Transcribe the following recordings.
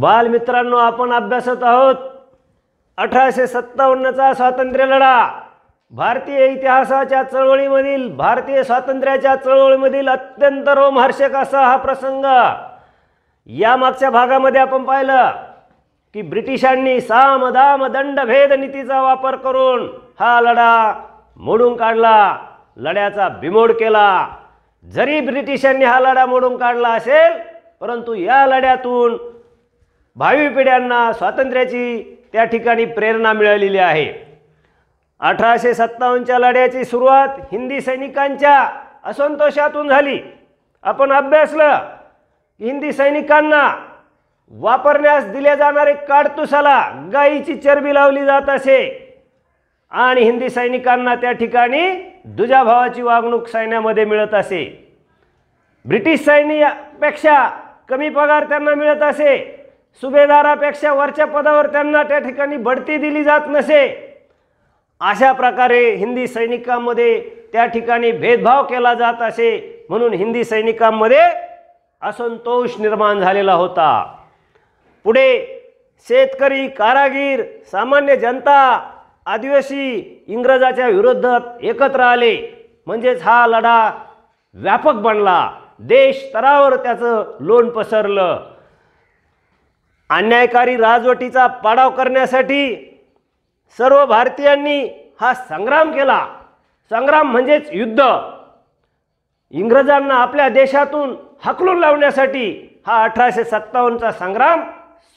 बालमित्रांनो आपण अभ्यासत आहोत अठराशे सत्तावन्नचा स्वातंत्र्य लढा भारतीय इतिहासाच्या चळवळीमधील भारतीय स्वातंत्र्याच्या चळवळीमधील अत्यंत रोमहर्षक असा हा प्रसंग या मागच्या भागामध्ये आपण पाहिलं की ब्रिटिशांनी साम दाम दंड भेद नीतीचा वापर करून हा लढा मोडून काढला लढ्याचा बिमोड केला जरी ब्रिटिशांनी हा लढा मोडून काढला असेल परंतु या लढ्यातून भावी पिढ्यांना स्वातंत्र्याची त्या ठिकाणी प्रेरणा मिळालेली आहे अठराशे सत्तावन्नच्या लढ्याची सुरुवात हिंदी सैनिकांच्या असंतोषातून झाली आपण अभ्यासलं हिंदी सैनिकांना वापरण्यास दिले जाणारे काडतुसाला गायीची चरबी लावली जात असे आणि हिंदी सैनिकांना त्या ठिकाणी दुजाभावाची वागणूक सैन्यामध्ये मिळत असे ब्रिटिश सैन्यापेक्षा कमी पगार त्यांना मिळत असे सुभेदारापेक्षा वरच्या पदावर त्यांना त्या ठिकाणी बढती दिली जात नसे अशा प्रकारे हिंदी सैनिकांमध्ये त्या ठिकाणी भेदभाव केला जात असे म्हणून हिंदी सैनिकांमध्ये असंतोष निर्माण झालेला होता पुढे शेतकरी कारागीर सामान्य जनता आदिवासी इंग्रजाच्या विरोधात एकत्र आले म्हणजेच हा लढा व्यापक बनला देश स्तरावर त्याचं लोण पसरलं अन्यायकारी राजवटीचा पाडाव करण्यासाठी सर्व भारतीयांनी हा संग्राम केला संग्राम म्हणजेच युद्ध इंग्रजांना आपल्या देशातून हकलून लावण्यासाठी हा अठराशे सत्तावन्नचा संग्राम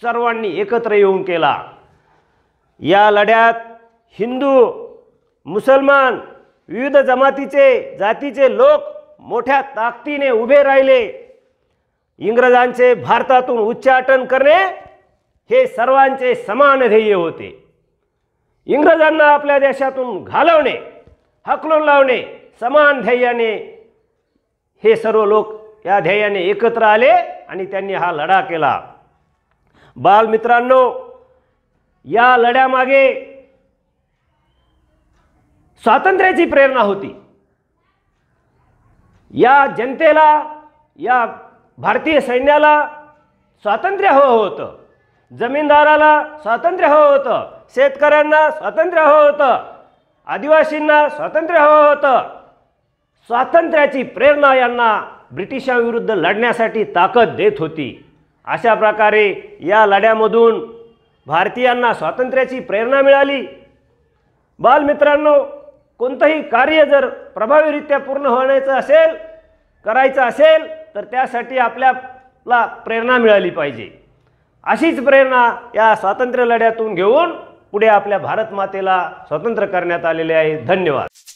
सर्वांनी एकत्र येऊन केला या लढ्यात हिंदू मुसलमान विविध जमातीचे जातीचे लोक मोठ्या ताकदीने उभे राहिले इंग्रजांचे भारतातून उच्चाटन करणे हे सर्वांचे समान ध्येय होते इंग्रजांना आपल्या देशातून घालवणे हकलून लावणे समान ध्येयाने हे सर्व लोक या ध्येयाने एकत्र आले आणि त्यांनी हा लढा केला बालमित्रांनो या लढ्यामागे स्वातंत्र्याची प्रेरणा होती या जनतेला या भारतीय सैन्याला स्वातंत्र्य हवं होतं जमीनदाराला स्वातंत्र्य हवं होतं शेतकऱ्यांना स्वातंत्र्य हवं होतं आदिवासींना स्वातंत्र्य हवं होतं स्वातंत्र्याची प्रेरणा यांना ब्रिटिशांविरुद्ध लढण्यासाठी ताकद देत होती अशा प्रकारे या लढ्यामधून भारतीयांना स्वातंत्र्याची प्रेरणा मिळाली बालमित्रांनो कोणतंही कार्य जर प्रभावीरित्या पूर्ण होण्याचं असेल करायचं असेल तर त्यासाठी आपल्याला प्रेरणा मिळाली पाहिजे अशीच प्रेरणा या स्वातंत्र्य लढ्यातून घेऊन पुढे आपल्या भारत मातेला स्वतंत्र करण्यात आलेले आहे धन्यवाद